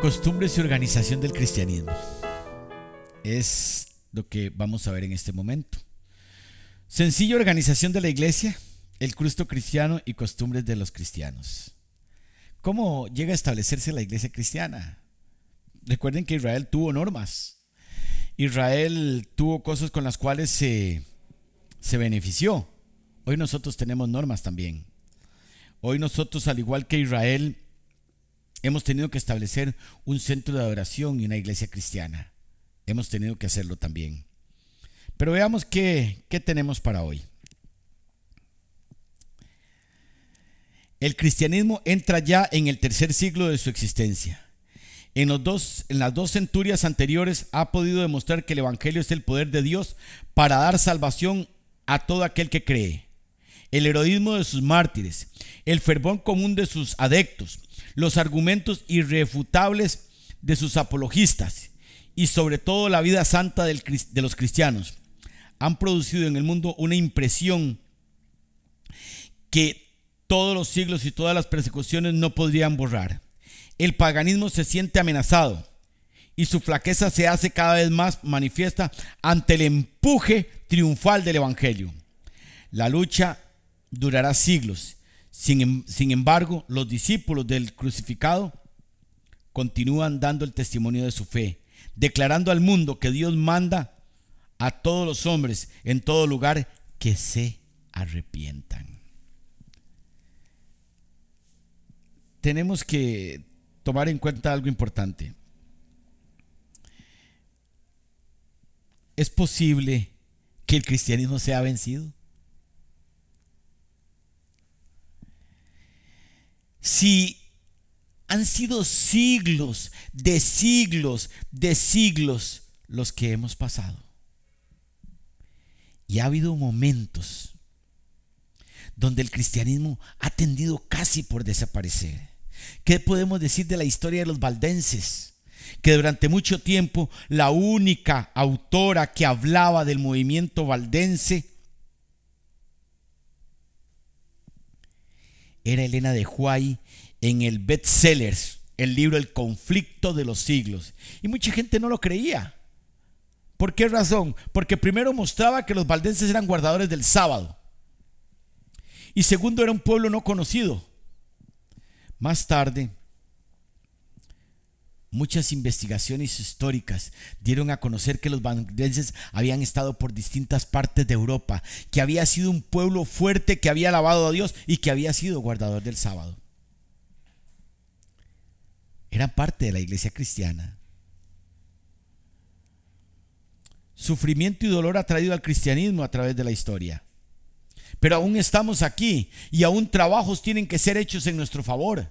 Costumbres y organización del cristianismo. Es lo que vamos a ver en este momento. Sencilla organización de la iglesia, el Cristo cristiano y costumbres de los cristianos. ¿Cómo llega a establecerse la iglesia cristiana? Recuerden que Israel tuvo normas. Israel tuvo cosas con las cuales se, se benefició. Hoy nosotros tenemos normas también. Hoy nosotros, al igual que Israel, Hemos tenido que establecer un centro de adoración y una iglesia cristiana. Hemos tenido que hacerlo también. Pero veamos qué, qué tenemos para hoy. El cristianismo entra ya en el tercer siglo de su existencia. En, los dos, en las dos centurias anteriores ha podido demostrar que el Evangelio es el poder de Dios para dar salvación a todo aquel que cree el heroísmo de sus mártires, el fervor común de sus adeptos, los argumentos irrefutables de sus apologistas y sobre todo la vida santa de los cristianos han producido en el mundo una impresión que todos los siglos y todas las persecuciones no podrían borrar. El paganismo se siente amenazado y su flaqueza se hace cada vez más manifiesta ante el empuje triunfal del Evangelio. La lucha durará siglos. Em, sin, embargo, los discípulos del crucificado continúan dando el testimonio de su fe, declarando al mundo que Dios manda a todos los hombres en todo lugar que se arrepientan. Tenemos que tomar en cuenta algo importante. ¿Es posible que el cristianismo sea vencido? si han sido siglos, de siglos, de siglos los que hemos pasado. Y ha habido momentos donde el cristianismo ha tendido casi por desaparecer. ¿Qué podemos decir de la historia de los valdenses? Que durante mucho tiempo la única autora que hablaba del movimiento valdense era Elena de Huay en el bestsellers, el libro El conflicto de los siglos. Y mucha gente no lo creía. ¿Por qué razón? Porque primero mostraba que los valdenses eran guardadores del sábado. Y segundo, era un pueblo no conocido. Más tarde, Muchas investigaciones históricas dieron a conocer que los vandenses habían estado por distintas partes de Europa, que había sido un pueblo fuerte que había alabado a Dios y que había sido guardador del sábado. Eran parte de la iglesia cristiana. Sufrimiento y dolor ha traído al cristianismo a través de la historia. Pero aún estamos aquí y aún trabajos tienen que ser hechos en nuestro favor.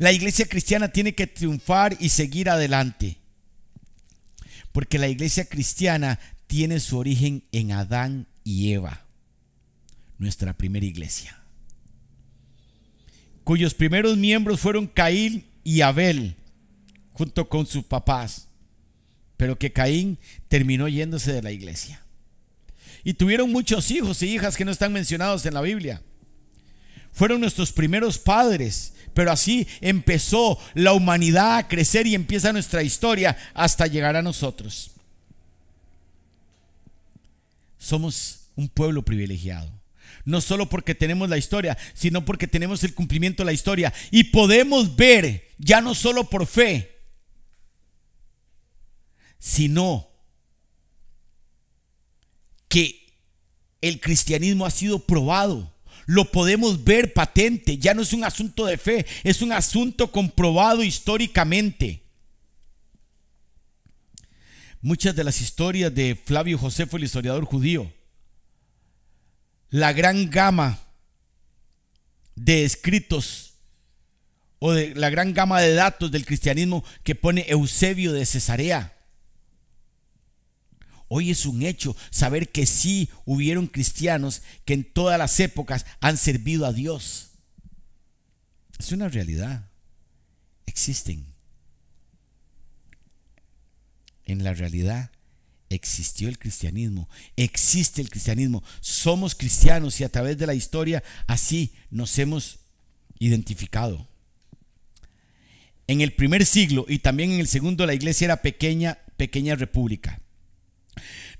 La iglesia cristiana tiene que triunfar y seguir adelante. Porque la iglesia cristiana tiene su origen en Adán y Eva, nuestra primera iglesia, cuyos primeros miembros fueron Caín y Abel, junto con sus papás, pero que Caín terminó yéndose de la iglesia. Y tuvieron muchos hijos y hijas que no están mencionados en la Biblia. Fueron nuestros primeros padres, pero así empezó la humanidad a crecer y empieza nuestra historia hasta llegar a nosotros. Somos un pueblo privilegiado no solo porque tenemos la historia, sino porque tenemos el cumplimiento de la historia. Y podemos ver, ya no solo por fe, sino que el cristianismo ha sido probado lo podemos ver patente, ya no es un asunto de fe, es un asunto comprobado históricamente. Muchas de las historias de Flavio Josefo, el historiador judío, la gran gama de escritos o de la gran gama de datos del cristianismo que pone Eusebio de Cesarea Hoy es un hecho saber que sí hubieron cristianos que en todas las épocas han servido a Dios. Es una realidad. Existen. En la realidad existió el cristianismo, existe el cristianismo. Somos cristianos y a través de la historia así nos hemos identificado. En el primer siglo y también en el segundo la iglesia era pequeña, pequeña república.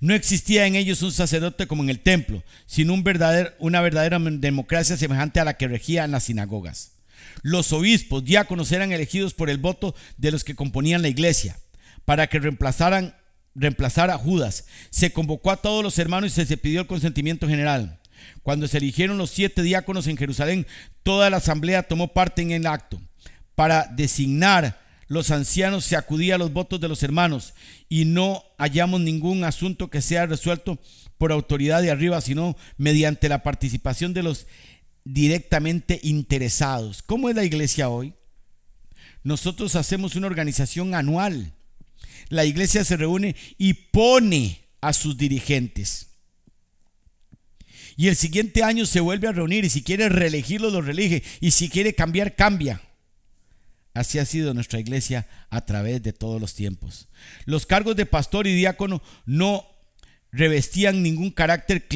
No existía en ellos un sacerdote como en el templo, sino un verdadero, una verdadera democracia semejante a la que regía en las sinagogas. Los obispos, diáconos eran elegidos por el voto de los que componían la iglesia, para que reemplazaran a Judas. Se convocó a todos los hermanos y se pidió el consentimiento general. Cuando se eligieron los siete diáconos en Jerusalén, toda la asamblea tomó parte en el acto para designar los ancianos, se acudía a los votos de los hermanos y no hallamos ningún asunto que sea resuelto por autoridad de arriba, sino mediante la participación de los directamente interesados. ¿Cómo es la iglesia hoy? Nosotros hacemos una organización anual. La iglesia se reúne y pone a sus dirigentes. Y el siguiente año se vuelve a reunir y si quiere reelegirlo, lo reelige. Y si quiere cambiar, cambia. Así ha sido nuestra iglesia a través de todos los tiempos. Los cargos de pastor y diácono no revestían ningún carácter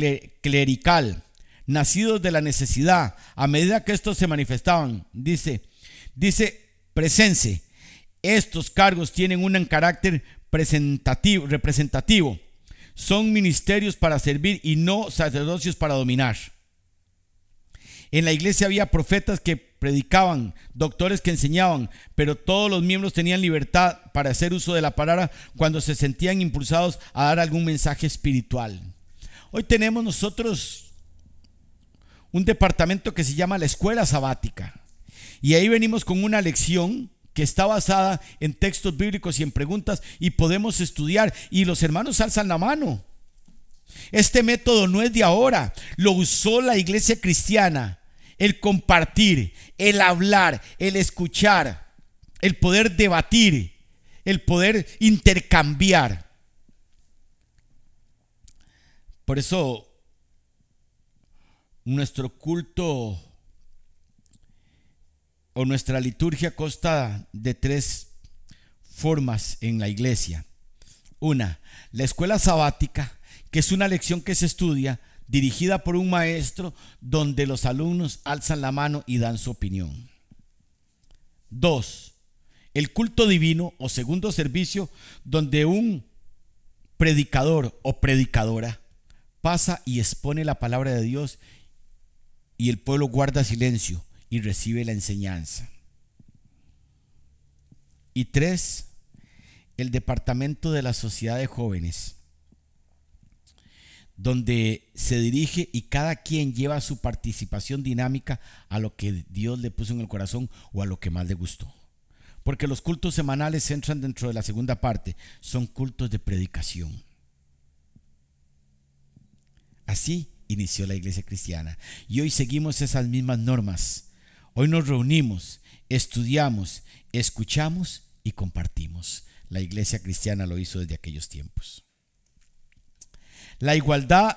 clerical, nacidos de la necesidad, a medida que estos se manifestaban. Dice, dice, presense, estos cargos tienen un carácter presentativo, representativo. Son ministerios para servir y no sacerdocios para dominar. En la iglesia había profetas que predicaban, doctores que enseñaban, pero todos los miembros tenían libertad para hacer uso de la palabra cuando se sentían impulsados a dar algún mensaje espiritual. Hoy tenemos nosotros un departamento que se llama la escuela sabática. Y ahí venimos con una lección que está basada en textos bíblicos y en preguntas y podemos estudiar y los hermanos alzan la mano este método no es de ahora, lo usó la iglesia cristiana. El compartir, el hablar, el escuchar, el poder debatir, el poder intercambiar. Por eso nuestro culto o nuestra liturgia consta de tres formas en la iglesia. Una, la escuela sabática que es una lección que se estudia dirigida por un maestro donde los alumnos alzan la mano y dan su opinión. 2. El culto divino o segundo servicio donde un predicador o predicadora pasa y expone la palabra de Dios y el pueblo guarda silencio y recibe la enseñanza. Y 3. El departamento de la sociedad de jóvenes donde se dirige y cada quien lleva su participación dinámica a lo que Dios le puso en el corazón o a lo que más le gustó. Porque los cultos semanales entran dentro de la segunda parte, son cultos de predicación. Así inició la iglesia cristiana y hoy seguimos esas mismas normas. Hoy nos reunimos, estudiamos, escuchamos y compartimos. La iglesia cristiana lo hizo desde aquellos tiempos. La igualdad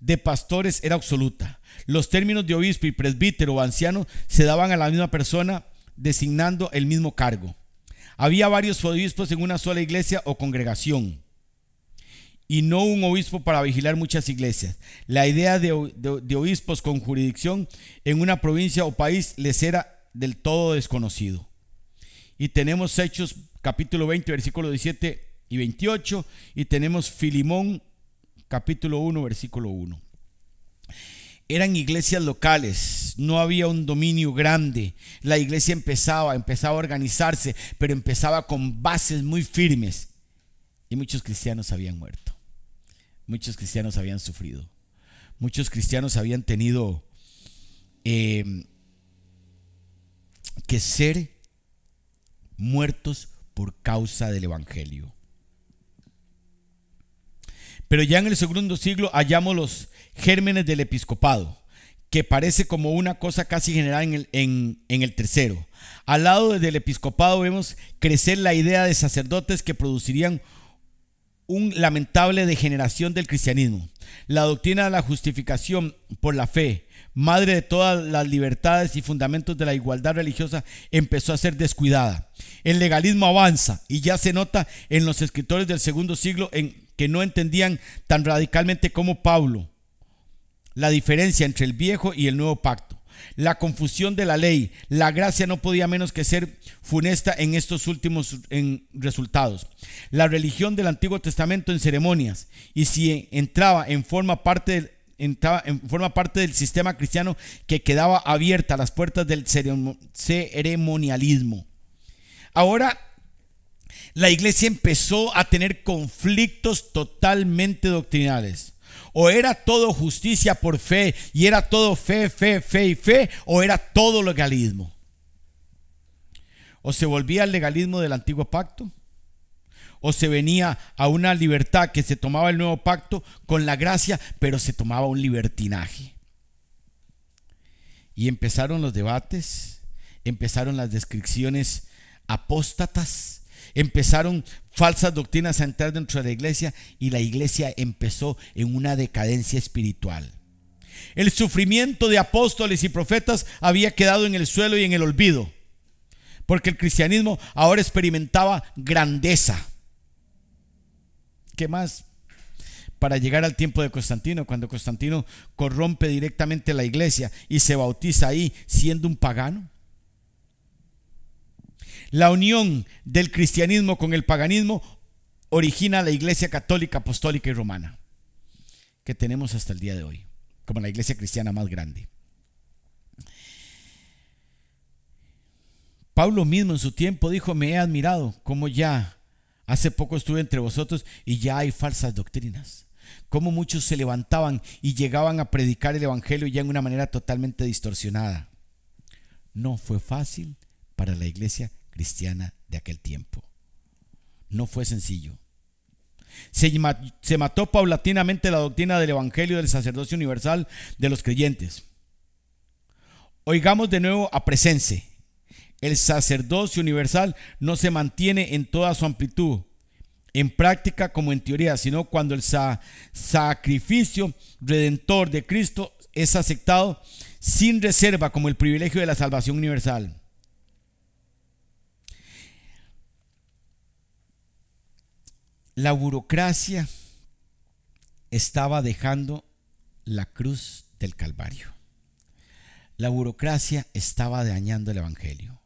de pastores era absoluta. Los términos de obispo y presbítero o anciano se daban a la misma persona designando el mismo cargo. Había varios obispos en una sola iglesia o congregación y no un obispo para vigilar muchas iglesias. La idea de, obispos con jurisdicción en una provincia o país les era del todo desconocido. Y tenemos Hechos capítulo 20, versículo 17 y 28, y tenemos Filimón capítulo 1, versículo 1. Eran iglesias locales, no había un dominio grande. La iglesia empezaba, empezaba a organizarse, pero empezaba con bases muy firmes. Y muchos cristianos habían muerto. Muchos cristianos habían sufrido. Muchos cristianos habían tenido em, que ser muertos por causa del Evangelio. Pero ya en el segundo siglo hallamos los gérmenes del episcopado, que parece como una cosa casi general en el, en, el tercero. Al lado del episcopado vemos crecer la idea de sacerdotes que producirían un lamentable degeneración del cristianismo. La doctrina de la justificación por la fe, madre de todas las libertades y fundamentos de la igualdad religiosa, empezó a ser descuidada. El legalismo avanza y ya se nota en los escritores del segundo siglo en que no entendían tan radicalmente como Pablo la diferencia entre el viejo y el nuevo pacto, la confusión de la ley, la gracia no podía menos que ser funesta en estos últimos en resultados, la religión del Antiguo Testamento en ceremonias, y si entraba en forma parte entraba en forma parte del sistema cristiano que quedaba abierta a las puertas del ceremonialismo. Ahora la iglesia empezó a tener conflictos totalmente doctrinales. O era todo justicia por fe y era todo fe, fe, fe y fe, o era todo legalismo. O se volvía al legalismo del antiguo pacto, o se venía a una libertad que se tomaba el nuevo pacto con la gracia, pero se tomaba un libertinaje. Y empezaron los debates, empezaron las descripciones apóstatas Empezaron falsas doctrinas a entrar dentro de la iglesia y la iglesia empezó en una decadencia espiritual. El sufrimiento de apóstoles y profetas había quedado en el suelo y en el olvido, porque el cristianismo ahora experimentaba grandeza. ¿Qué más? Para llegar al tiempo de Constantino, cuando Constantino corrompe directamente la iglesia y se bautiza ahí siendo un pagano. La unión del cristianismo con el paganismo origina la Iglesia Católica, Apostólica y Romana, que tenemos hasta el día de hoy, como la Iglesia cristiana más grande. Pablo mismo en su tiempo dijo, me he admirado como ya hace poco estuve entre vosotros y ya hay falsas doctrinas. cómo muchos se levantaban y llegaban a predicar el Evangelio ya en una manera totalmente distorsionada. No fue fácil para la iglesia cristiana de aquel tiempo. No fue sencillo. Se, mató paulatinamente la doctrina del Evangelio del sacerdocio universal de los creyentes. Oigamos de nuevo a presencia. El sacerdocio universal no se mantiene en toda su amplitud, en práctica como en teoría, sino cuando el sacrificio redentor de Cristo es aceptado sin reserva como el privilegio de la salvación universal. La burocracia estaba dejando la cruz del Calvario. La burocracia estaba dañando el Evangelio.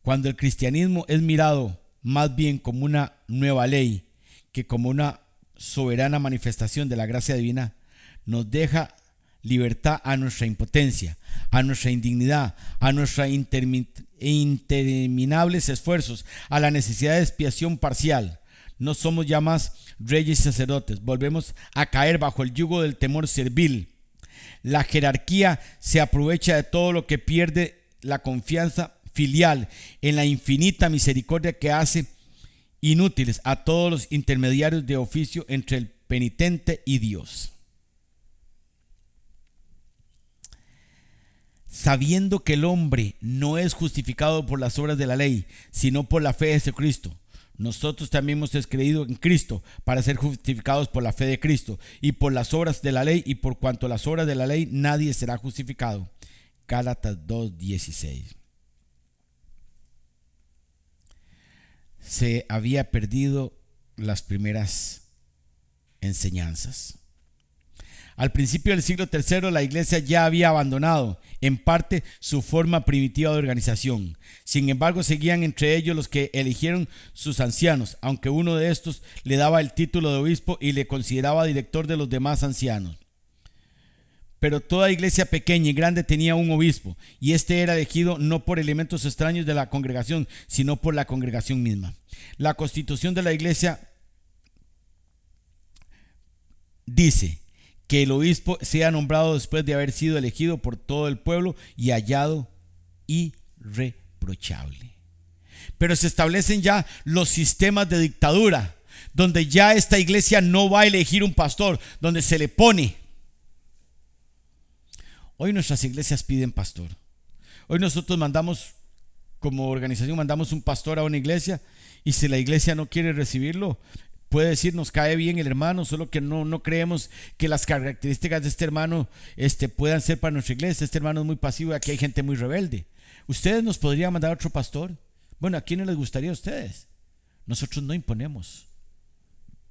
Cuando el cristianismo es mirado más bien como una nueva ley que como una soberana manifestación de la gracia divina, nos deja libertad a nuestra impotencia, a nuestra indignidad, a nuestros interminables esfuerzos, a la necesidad de expiación parcial no somos ya más reyes y sacerdotes, volvemos a caer bajo el yugo del temor servil. La jerarquía se aprovecha de todo lo que pierde la confianza filial en la infinita misericordia que hace inútiles a todos los intermediarios de oficio entre el penitente y Dios. Sabiendo que el hombre no es justificado por las obras de la ley, sino por la fe de Jesucristo nosotros también hemos creído en Cristo para ser justificados por la fe de Cristo y por las obras de la ley y por cuanto las obras de la ley nadie será justificado. Gálatas 2:16. Se había perdido las primeras enseñanzas. Al principio del siglo III la iglesia ya había abandonado en parte su forma primitiva de organización. Sin embargo, seguían entre ellos los que eligieron sus ancianos, aunque uno de estos le daba el título de obispo y le consideraba director de los demás ancianos. Pero toda iglesia pequeña y grande tenía un obispo, y este era elegido no por elementos extraños de la congregación, sino por la congregación misma. La constitución de la iglesia dice, que el obispo sea nombrado después de haber sido elegido por todo el pueblo y hallado irreprochable. Pero se establecen ya los sistemas de dictadura, donde ya esta iglesia no va a elegir un pastor, donde se le pone. Hoy nuestras iglesias piden pastor. Hoy nosotros mandamos, como organización, mandamos un pastor a una iglesia y si la iglesia no quiere recibirlo, puede decir nos cae bien el hermano, solo que no, no creemos que las características de este hermano este, puedan ser para nuestra iglesia. Este hermano es muy pasivo y aquí hay gente muy rebelde. ¿Ustedes nos podrían mandar otro pastor? Bueno, ¿a quién les gustaría a ustedes? Nosotros no imponemos.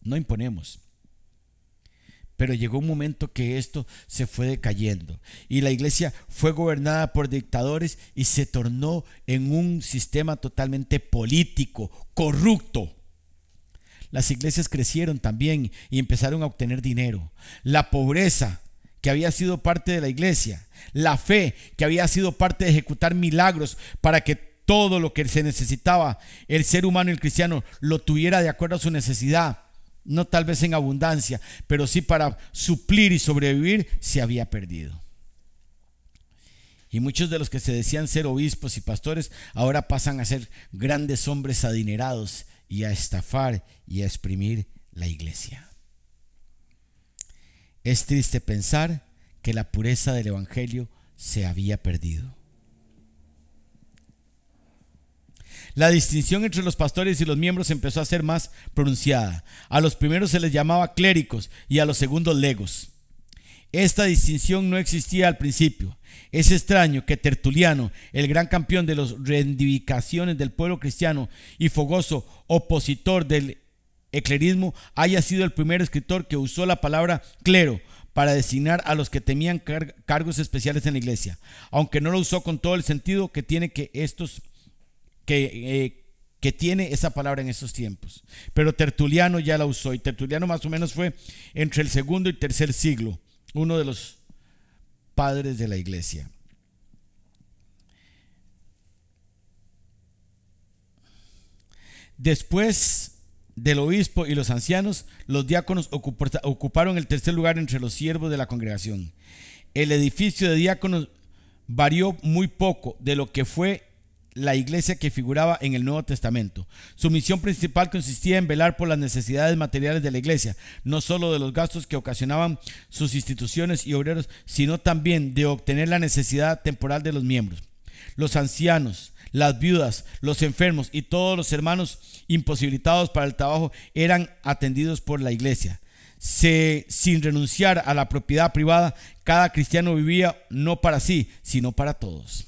No imponemos. Pero llegó un momento que esto se fue decayendo y la iglesia fue gobernada por dictadores y se tornó en un sistema totalmente político, corrupto. Las iglesias crecieron también y empezaron a obtener dinero. La pobreza que había sido parte de la iglesia, la fe que había sido parte de ejecutar milagros para que todo lo que se necesitaba, el ser humano y el cristiano, lo tuviera de acuerdo a su necesidad, no tal vez en abundancia, pero sí para suplir y sobrevivir, se había perdido. Y muchos de los que se decían ser obispos y pastores ahora pasan a ser grandes hombres adinerados y a estafar y a exprimir la iglesia. Es triste pensar que la pureza del Evangelio se había perdido. La distinción entre los pastores y los miembros empezó a ser más pronunciada. A los primeros se les llamaba clérigos y a los segundos legos. Esta distinción no existía al principio. Es extraño que Tertuliano, el gran campeón de las reivindicaciones del pueblo cristiano y fogoso opositor del eclerismo, haya sido el primer escritor que usó la palabra clero para designar a los que tenían cargos especiales en la iglesia, aunque no lo usó con todo el sentido que tiene que estos que, eh, que tiene esa palabra en esos tiempos. Pero Tertuliano ya la usó y Tertuliano más o menos fue entre el segundo y tercer siglo, uno de los padres de la iglesia. Después del obispo y los ancianos, los diáconos ocuparon el tercer lugar entre los siervos de la congregación. El edificio de diáconos varió muy poco de lo que fue la iglesia que figuraba en el Nuevo Testamento. Su misión principal consistía en velar por las necesidades materiales de la iglesia, no solo de los gastos que ocasionaban sus instituciones y obreros, sino también de obtener la necesidad temporal de los miembros. Los ancianos, las viudas, los enfermos y todos los hermanos imposibilitados para el trabajo eran atendidos por la iglesia. sin renunciar a la propiedad privada, cada cristiano vivía no para sí, sino para todos.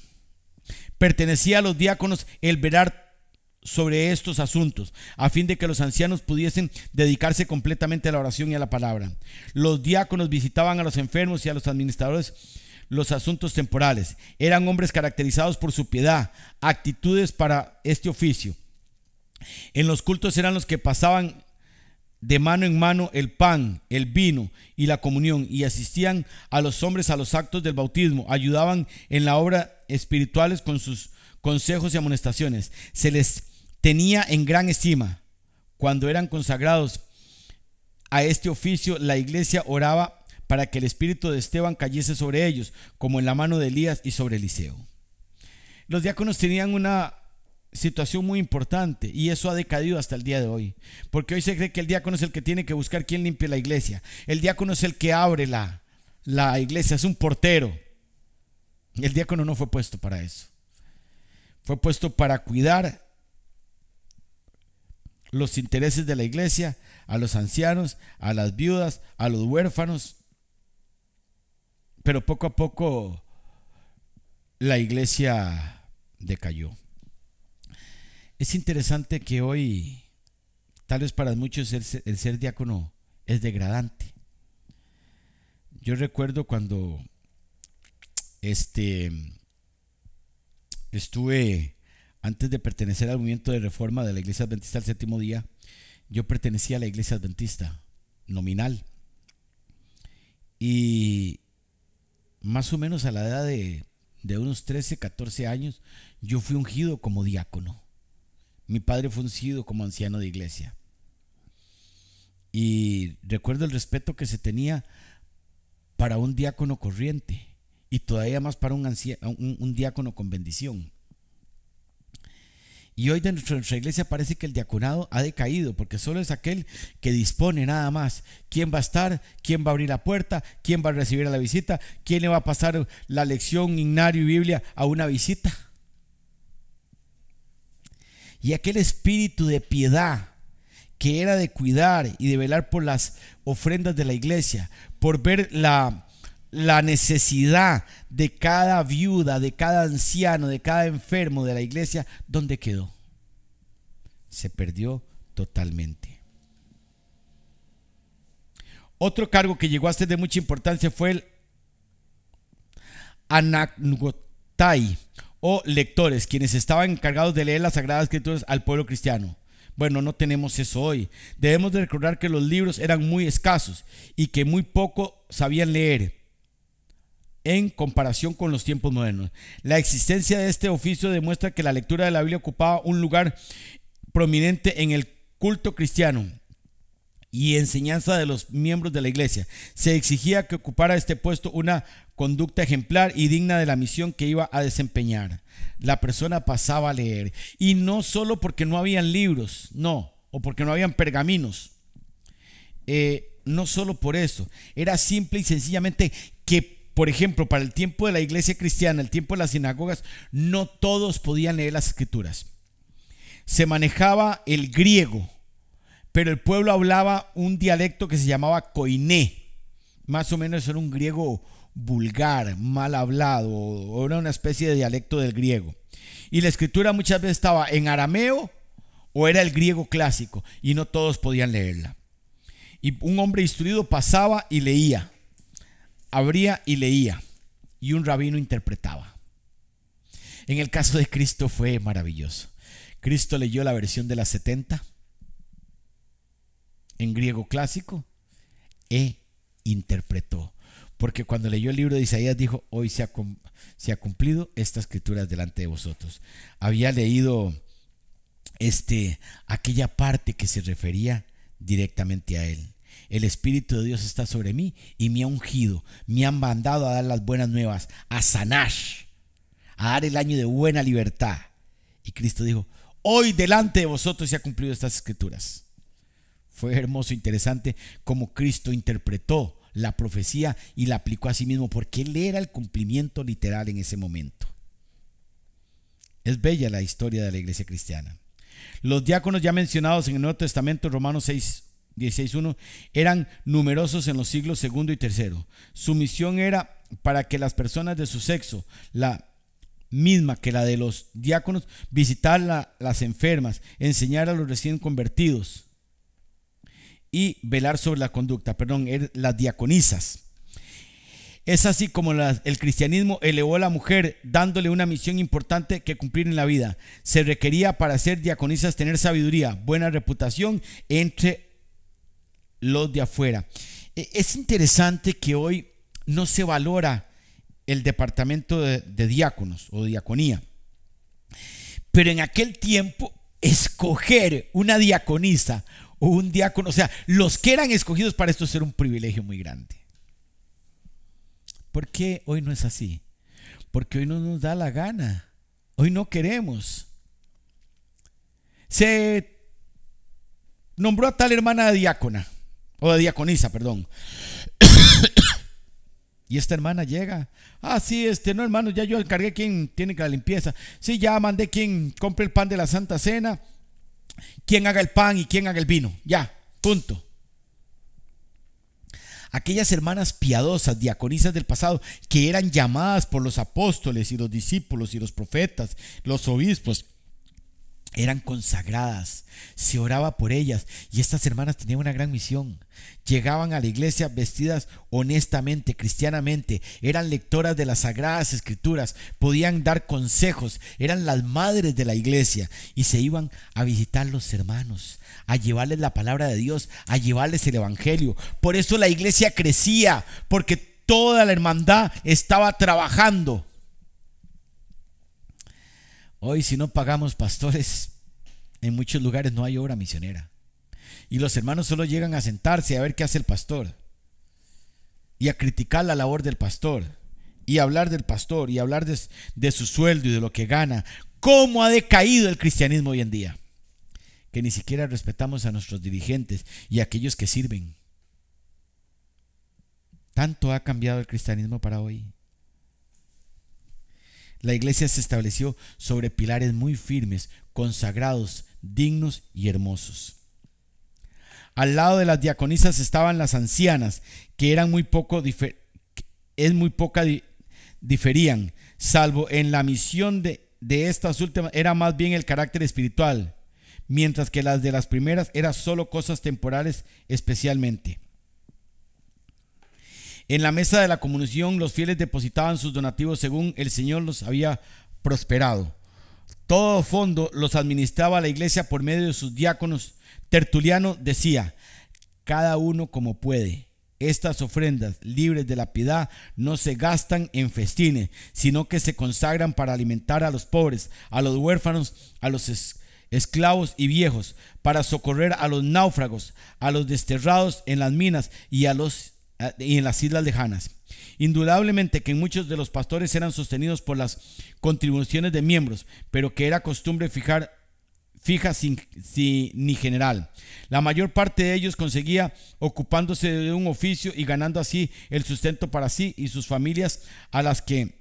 Pertenecía a los diáconos el verar sobre estos asuntos, a fin de que los ancianos pudiesen dedicarse completamente a la oración y a la palabra. Los diáconos visitaban a los enfermos y a los administradores los asuntos temporales. Eran hombres caracterizados por su piedad, actitudes para este oficio. En los cultos eran los que pasaban de mano en mano el pan, el vino y la comunión y asistían a los hombres a los actos del bautismo, ayudaban en la obra espirituales con sus consejos y amonestaciones. Se les tenía en gran estima. Cuando eran consagrados a este oficio, la iglesia oraba para que el espíritu de Esteban cayese sobre ellos, como en la mano de Elías y sobre Eliseo. Los diáconos tenían una situación muy importante y eso ha decadido hasta el día de hoy. Porque hoy se cree que el diácono es el que tiene que buscar quién limpie la iglesia. El diácono es el que abre la, la iglesia, es un portero. El diácono no fue puesto para eso. Fue puesto para cuidar los intereses de la iglesia, a los ancianos, a las viudas, a los huérfanos. Pero poco a poco la iglesia decayó. Es interesante que hoy, tal vez para muchos, el, ser diácono es degradante. Yo recuerdo cuando este, estuve, antes de pertenecer al movimiento de reforma de la Iglesia Adventista al séptimo día, yo pertenecía a la Iglesia Adventista nominal. Y más o menos a la edad de, de unos 13, 14 años, yo fui ungido como diácono. Mi padre fue uncido como anciano de iglesia. Y recuerdo el respeto que se tenía para un diácono corriente y todavía más para un, diácono con bendición. Y hoy de nuestra iglesia parece que el diaconado ha decaído, porque solo es aquel que dispone nada más quién va a estar, quién va a abrir la puerta, quién va a recibir a la visita, quién le va a pasar la lección, ignario y Biblia a una visita y aquel espíritu de piedad que era de cuidar y de velar por las ofrendas de la iglesia, por ver la, la necesidad de cada viuda, de cada anciano, de cada enfermo de la iglesia, ¿dónde quedó? Se perdió totalmente. Otro cargo que llegó a ser de mucha importancia fue el Anagotai, o lectores, quienes estaban encargados de leer las Sagradas Escrituras al pueblo cristiano. Bueno, no tenemos eso hoy. Debemos recordar que los libros eran muy escasos y que muy poco sabían leer en comparación con los tiempos modernos. La existencia de este oficio demuestra que la lectura de la Biblia ocupaba un lugar prominente en el culto cristiano y enseñanza de los miembros de la iglesia. Se exigía que ocupara este puesto una conducta ejemplar y digna de la misión que iba a desempeñar. La persona pasaba a leer. Y no solo porque no habían libros, no, o porque no habían pergaminos. Eh, no solo por eso, era simple y sencillamente que, por ejemplo, para el tiempo de la iglesia cristiana, el tiempo de las sinagogas, no todos podían leer las escrituras. Se manejaba el griego, pero el pueblo hablaba un dialecto que se llamaba coiné, más o menos era un griego vulgar, mal hablado, o era una especie de dialecto del griego. Y la escritura muchas veces estaba en arameo o era el griego clásico y no todos podían leerla. Y un hombre instruido pasaba y leía, abría y leía, y un rabino interpretaba. En el caso de Cristo fue maravilloso. Cristo leyó la versión de las 70 en griego clásico e interpretó porque cuando leyó el libro de Isaías dijo, hoy se ha, cumplido esta escritura delante de vosotros. Había leído este, aquella parte que se refería directamente a él. El Espíritu de Dios está sobre mí y me ha ungido, me han mandado a dar las buenas nuevas, a sanar, a dar el año de buena libertad. Y Cristo dijo, hoy delante de vosotros se ha cumplido estas escrituras. Fue hermoso, interesante cómo Cristo interpretó la profecía y la aplicó a sí mismo porque él era el cumplimiento literal en ese momento. Es bella la historia de la iglesia cristiana. Los diáconos ya mencionados en el Nuevo Testamento, Romanos 6, 16 1 eran numerosos en los siglos segundo y tercero. Su misión era para que las personas de su sexo, la misma que la de los diáconos, visitar las enfermas, enseñar a los recién convertidos, y velar sobre la conducta, perdón, er, las diaconisas. Es así como el cristianismo elevó a la mujer dándole una misión importante que cumplir en la vida. Se requería para ser diaconisas tener sabiduría, buena reputación entre los de afuera. E, es interesante que hoy no se valora el departamento de, de diáconos o diaconía. Pero en aquel tiempo, escoger una diaconisa un diácono. O sea, los que eran escogidos para esto ser un privilegio muy grande. ¿Por qué hoy no es así? Porque hoy no nos da la gana. Hoy no queremos. Se nombró a tal hermana diácona, o de diaconisa, perdón. y esta hermana llega. Ah, sí, este, no, hermano, ya yo encargué quien tiene que la limpieza. Sí, ya mandé quien compre el pan de la Santa Cena quién haga el pan y quién haga el vino. Ya, punto. Aquellas hermanas piadosas, diaconisas del pasado, que eran llamadas por los apóstoles y los discípulos y los profetas, los obispos eran consagradas, se oraba por ellas y estas hermanas tenían una gran misión. Llegaban a la iglesia vestidas honestamente, cristianamente, eran lectoras de las sagradas escrituras, podían dar consejos, eran las madres de la iglesia y se iban a visitar los hermanos, a llevarles la palabra de Dios, a llevarles el evangelio. Por eso la iglesia crecía, porque toda la hermandad estaba trabajando. Hoy si no pagamos pastores, en muchos lugares no hay obra misionera. Y los hermanos solo llegan a sentarse a ver qué hace el pastor. Y a criticar la labor del pastor. Y hablar del pastor. Y hablar de, su sueldo y de lo que gana. ¿Cómo ha decaído el cristianismo hoy en día? Que ni siquiera respetamos a nuestros dirigentes y a aquellos que sirven. Tanto ha cambiado el cristianismo para hoy. La iglesia se estableció sobre pilares muy firmes, consagrados, dignos y hermosos. Al lado de las diaconisas estaban las ancianas, que eran muy poco es muy poca diferían, salvo en la misión de, de estas últimas era más bien el carácter espiritual, mientras que las de las primeras eran solo cosas temporales especialmente. En la mesa de la comunión los fieles depositaban sus donativos según el Señor los había prosperado. Todo fondo los administraba la iglesia por medio de sus diáconos. Tertuliano decía, cada uno como puede. Estas ofrendas libres de la piedad no se gastan en festines, sino que se consagran para alimentar a los pobres, a los huérfanos, a los esclavos y viejos, para socorrer a los náufragos, a los desterrados en las minas y a los Ah, y en las islas lejanas. Indudablemente que muchos de los pastores eran sostenidos por las contribuciones de miembros, pero que era costumbre fijar fija sin, sin, ni general. La mayor parte de ellos conseguía ocupándose de un oficio y ganando así el sustento para sí y sus familias a las que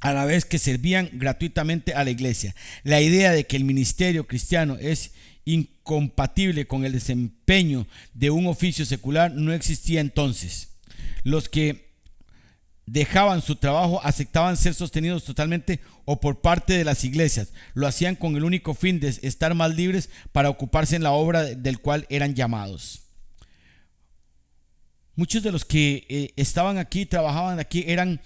a la vez que servían gratuitamente a la iglesia. La idea de que el ministerio cristiano es incompatible con el desempeño de un oficio secular no existía entonces. Los que dejaban su trabajo aceptaban ser sostenidos totalmente o por parte de las iglesias. Lo hacían con el único fin de estar más libres para ocuparse en la obra del cual eran llamados. Muchos de los que eh, estaban aquí, trabajaban aquí, eran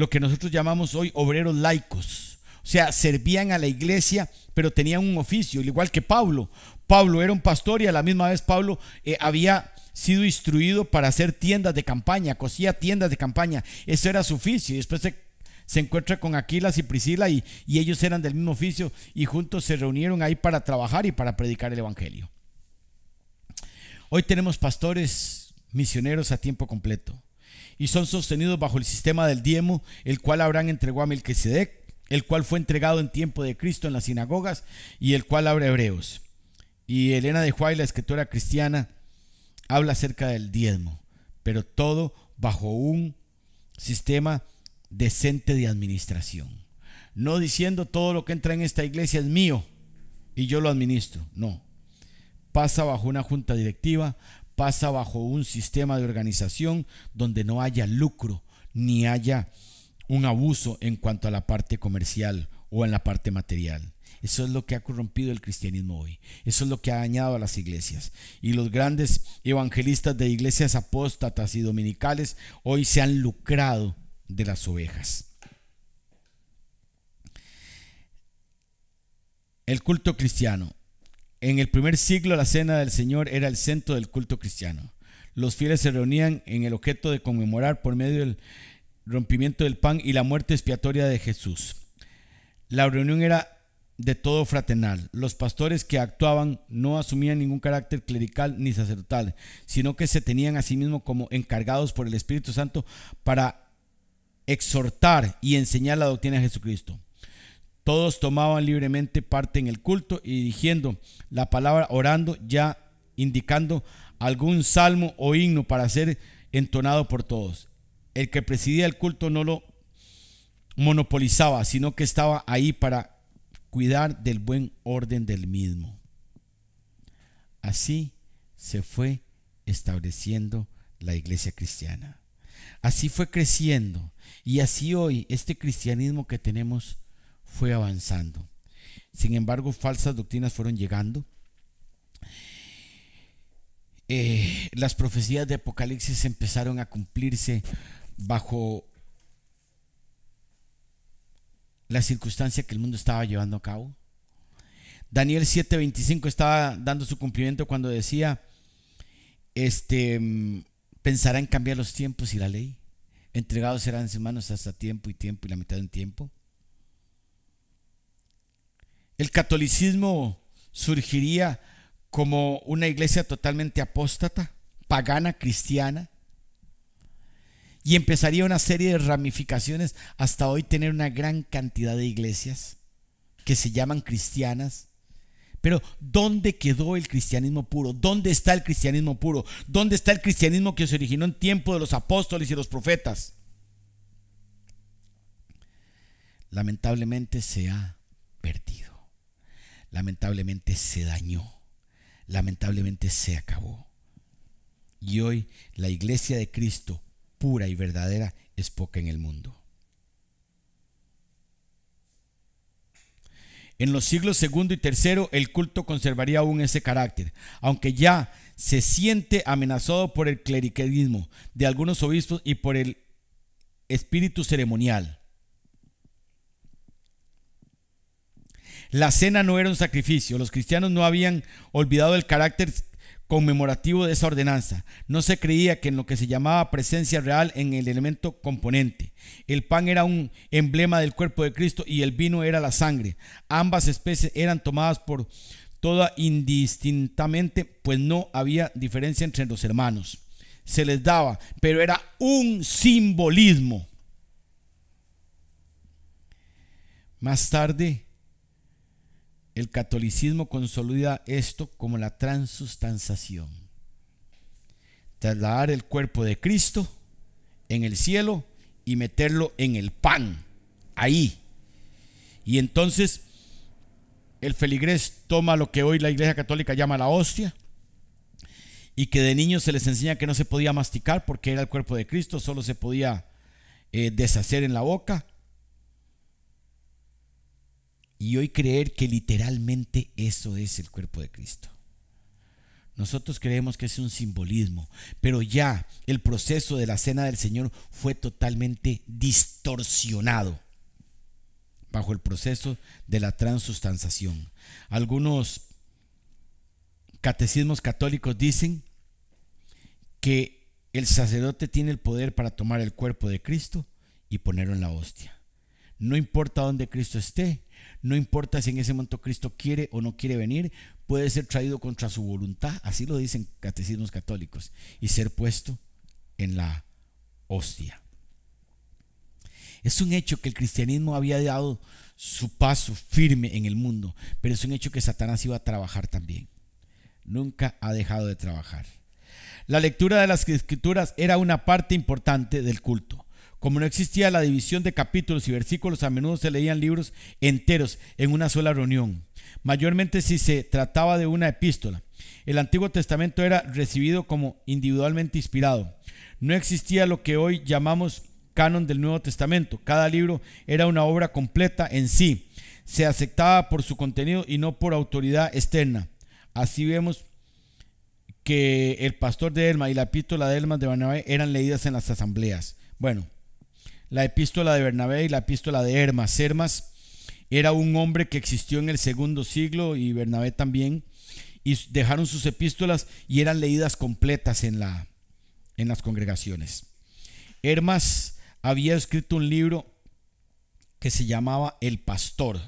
lo que nosotros llamamos hoy obreros laicos. O sea, servían a la iglesia, pero tenían un oficio, igual que Pablo. Pablo era un pastor y a la misma vez Pablo eh, había sido instruido para hacer tiendas de campaña, cosía tiendas de campaña. Eso era su oficio. Y después se, encuentra con Aquilas y Priscila y ellos eran del mismo oficio y juntos se reunieron ahí para trabajar y para predicar el Evangelio. Hoy tenemos pastores misioneros a tiempo completo y son sostenidos bajo el sistema del Diemo... el cual Abraham entregó a Melquisedec, el cual fue entregado en tiempo de Cristo en las sinagogas y el cual abre Hebreos. Y Elena de Juárez, la escritora cristiana, habla acerca del diezmo, pero todo bajo un sistema decente de administración. No diciendo todo lo que entra en esta iglesia es mío y yo lo administro, no. Pasa bajo una junta directiva, pasa bajo un sistema de organización donde no haya lucro ni haya un abuso en cuanto a la parte comercial o en la parte material. Eso es lo que ha corrompido el cristianismo hoy. Eso es lo que ha dañado a las iglesias. Y los grandes evangelistas de iglesias apóstatas y dominicales hoy se han lucrado de las ovejas. El culto cristiano. En el primer siglo la cena del Señor era el centro del culto cristiano. Los fieles se reunían en el objeto de conmemorar por medio del rompimiento del pan y la muerte expiatoria de Jesús. La reunión era de todo fraternal. Los pastores que actuaban no asumían ningún carácter clerical ni sacerdotal, sino que se tenían a sí mismos como encargados por el Espíritu Santo para exhortar y enseñar la doctrina de Jesucristo. Todos tomaban libremente parte en el culto y dirigiendo la palabra, orando, ya indicando algún salmo o himno para ser entonado por todos. El que presidía el culto no lo monopolizaba, sino que estaba ahí para cuidar del buen orden del mismo. Así se fue estableciendo la iglesia cristiana. Así fue creciendo y así hoy este cristianismo que tenemos fue avanzando. Sin embargo, falsas doctrinas fueron llegando. Eh, las profecías de Apocalipsis empezaron a cumplirse bajo la circunstancia que el mundo estaba llevando a cabo. Daniel 7:25 estaba dando su cumplimiento cuando decía, este, mm, pensará en cambiar los tiempos y la ley. Entregados serán sus manos hasta tiempo y tiempo y la mitad del tiempo. El catolicismo surgiría como una iglesia totalmente apóstata, pagana, cristiana, y empezaría una serie de ramificaciones hasta hoy tener una gran cantidad de iglesias que se llaman cristianas. Pero ¿dónde quedó el cristianismo puro? ¿Dónde está el cristianismo puro? ¿Dónde está el cristianismo que se originó en tiempo de los apóstoles y los profetas? Lamentablemente se ha perdido lamentablemente se dañó, lamentablemente se acabó. Y hoy la iglesia de Cristo, pura y verdadera, es poca en el mundo. En los siglos segundo y tercero el culto conservaría aún ese carácter, aunque ya se siente amenazado por el clericalismo de algunos obispos y por el espíritu ceremonial. La cena no era un sacrificio. Los cristianos no habían olvidado el carácter conmemorativo de esa ordenanza. No se creía que en lo que se llamaba presencia real en el elemento componente. El pan era un emblema del cuerpo de Cristo y el vino era la sangre. Ambas especies eran tomadas por toda indistintamente, pues no había diferencia entre los hermanos. Se les daba, pero era un simbolismo. Más tarde, el catolicismo consolida esto como la transustanciación. Trasladar el cuerpo de Cristo en el cielo y meterlo en el pan, ahí. Y entonces el feligrés toma lo que hoy la Iglesia Católica llama la hostia y que de niños se les enseña que no se podía masticar porque era el cuerpo de Cristo, solo se podía eh, deshacer en la boca y hoy creer que literalmente eso es el cuerpo de Cristo. Nosotros creemos que es un simbolismo, pero ya el proceso de la cena del Señor fue totalmente distorsionado bajo el proceso de la transustanciación. Algunos catecismos católicos dicen que el sacerdote tiene el poder para tomar el cuerpo de Cristo y ponerlo en la hostia. No importa dónde Cristo esté, no importa si en ese momento Cristo quiere o no quiere venir, puede ser traído contra su voluntad, así lo dicen catecismos católicos, y ser puesto en la hostia. Es un hecho que el cristianismo había dado su paso firme en el mundo, pero es un hecho que Satanás iba a trabajar también. Nunca ha dejado de trabajar. La lectura de las escrituras era una parte importante del culto. Como no existía la división de capítulos y versículos, a menudo se leían libros enteros en una sola reunión, mayormente si se trataba de una epístola. El Antiguo Testamento era recibido como individualmente inspirado. No existía lo que hoy llamamos canon del Nuevo Testamento. Cada libro era una obra completa en sí. Se aceptaba por su contenido y no por autoridad externa. Así vemos que el pastor de Elma y la epístola de Elma de Banabé eran leídas en las asambleas. Bueno, la epístola de Bernabé y la epístola de Hermas. Hermas era un hombre que existió en el segundo siglo y Bernabé también. Y dejaron sus epístolas y eran leídas completas en, la, en las congregaciones. Hermas había escrito un libro que se llamaba El Pastor.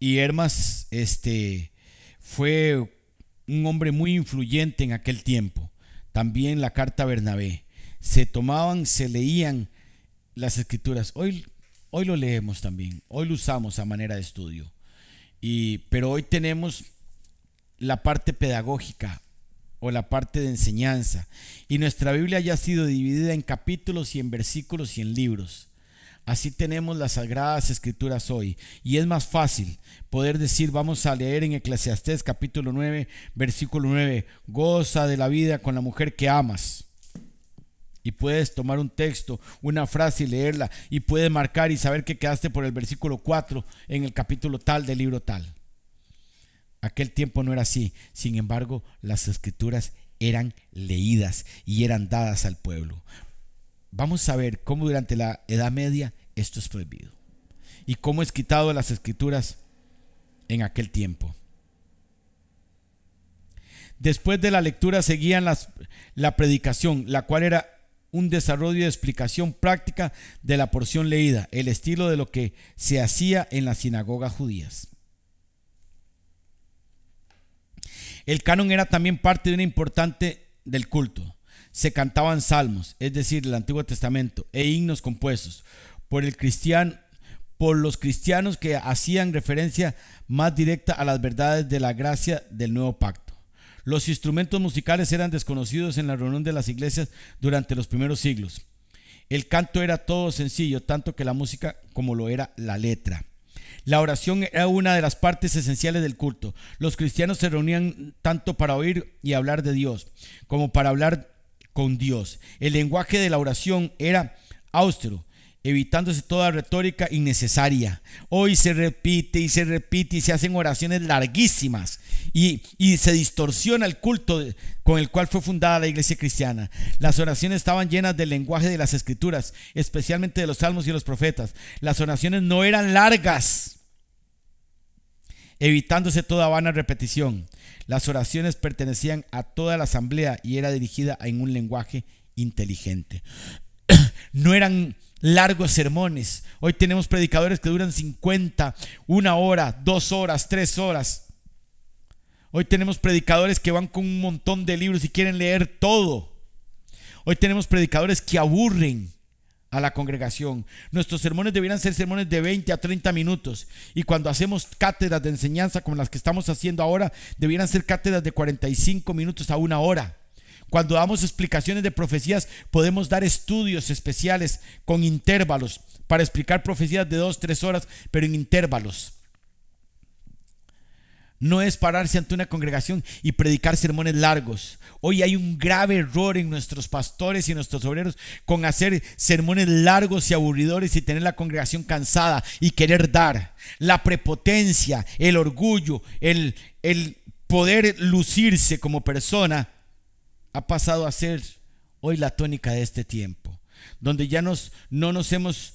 Y Hermas este, fue un hombre muy influyente en aquel tiempo. También la carta Bernabé se tomaban, se leían las escrituras. Hoy, hoy lo leemos también, hoy lo usamos a manera de estudio. Y, pero hoy tenemos la parte pedagógica o la parte de enseñanza. Y nuestra Biblia ya ha sido dividida en capítulos y en versículos y en libros. Así tenemos las sagradas escrituras hoy. Y es más fácil poder decir, vamos a leer en Eclesiastés capítulo 9, versículo 9, goza de la vida con la mujer que amas y puedes tomar un texto, una frase y leerla. Y puedes marcar y saber que quedaste por el versículo 4 en el capítulo tal del libro tal. Aquel tiempo no era así. Sin embargo, las escrituras eran leídas y eran dadas al pueblo. Vamos a ver cómo durante la Edad Media esto es prohibido. Y cómo es quitado las escrituras en aquel tiempo. Después de la lectura seguían las, la predicación, la cual era un desarrollo de explicación práctica de la porción leída, el estilo de lo que se hacía en las sinagogas judías. El canon era también parte de una importante del culto. Se cantaban salmos, es decir, el Antiguo Testamento, e himnos compuestos por el cristiano por los cristianos que hacían referencia más directa a las verdades de la gracia del nuevo pacto. Los instrumentos musicales eran desconocidos en la reunión de las iglesias durante los primeros siglos. El canto era todo sencillo, tanto que la música como lo era la letra. La oración era una de las partes esenciales del culto. Los cristianos se reunían tanto para oír y hablar de Dios como para hablar con Dios. El lenguaje de la oración era austero, evitándose toda retórica innecesaria. Hoy se repite y se repite y se hacen oraciones larguísimas y, se distorsiona el culto con el cual fue fundada la iglesia cristiana. Las oraciones estaban llenas del lenguaje de las escrituras, especialmente de los salmos y los profetas. Las oraciones no eran largas, evitándose toda vana repetición. Las oraciones pertenecían a toda la asamblea y era dirigida en un lenguaje inteligente. No eran largos sermones. Hoy tenemos predicadores que duran 50, una hora, dos horas, tres horas. Hoy tenemos predicadores que van con un montón de libros y quieren leer todo. Hoy tenemos predicadores que aburren a la congregación. Nuestros sermones debieran ser sermones de 20 a 30 minutos. Y cuando hacemos cátedras de enseñanza como las que estamos haciendo ahora, debieran ser cátedras de 45 minutos a una hora. Cuando damos explicaciones de profecías, podemos dar estudios especiales con intervalos para explicar profecías de 2, 3 horas, pero en intervalos no es pararse ante una congregación y predicar sermones largos. Hoy hay un grave error en nuestros pastores y nuestros obreros con hacer sermones largos y aburridores y tener la congregación cansada y querer dar. La prepotencia, el orgullo, el, el poder lucirse como persona ha pasado a ser hoy la tónica de este tiempo, donde ya nos, no nos hemos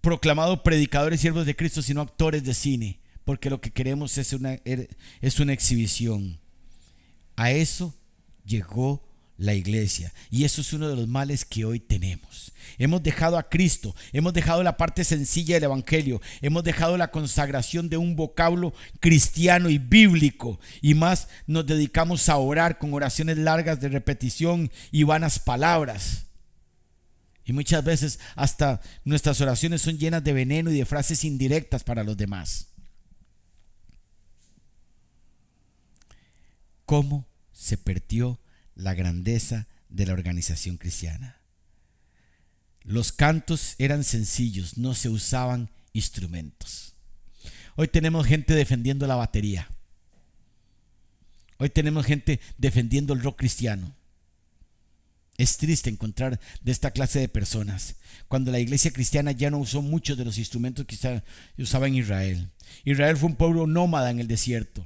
proclamado predicadores siervos de Cristo, sino actores de cine porque lo que queremos es una, er, es una exhibición. A eso llegó la iglesia. Y eso es uno de los males que hoy tenemos. Hemos dejado a Cristo, hemos dejado la parte sencilla del Evangelio, hemos dejado la consagración de un vocablo cristiano y bíblico. Y más nos dedicamos a orar con oraciones largas de repetición y vanas palabras. Y muchas veces hasta nuestras oraciones son llenas de veneno y de frases indirectas para los demás. cómo se perdió la grandeza de la organización cristiana. Los cantos eran sencillos, no se usaban instrumentos. Hoy tenemos gente defendiendo la batería. Hoy tenemos gente defendiendo el rock cristiano. Es triste encontrar de esta clase de personas, cuando la iglesia cristiana ya no usó muchos de los instrumentos que usaba en Israel. Israel fue un pueblo nómada en el desierto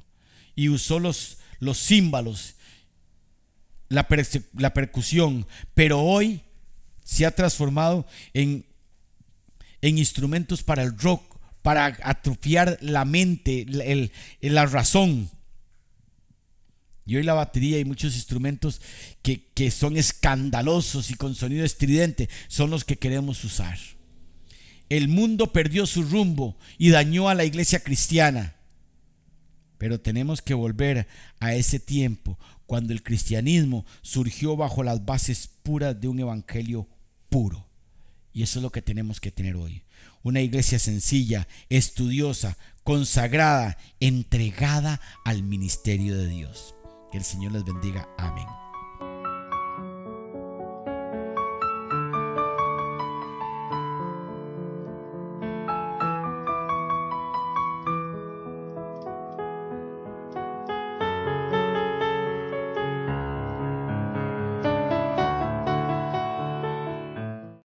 y usó los, los címbalos, la, percusión, pero hoy se ha transformado en, instrumentos para el rock, para atrofiar la mente, la, razón. Y hoy la batería y muchos instrumentos que son escandalosos y con sonido estridente son los que queremos usar. El mundo perdió su rumbo y dañó a la iglesia cristiana. Pero tenemos que volver a ese tiempo cuando el cristianismo surgió bajo las bases puras de un evangelio puro. Y eso es lo que tenemos que tener hoy. Una iglesia sencilla, estudiosa, consagrada, entregada al ministerio de Dios. Que el Señor les bendiga. Amén.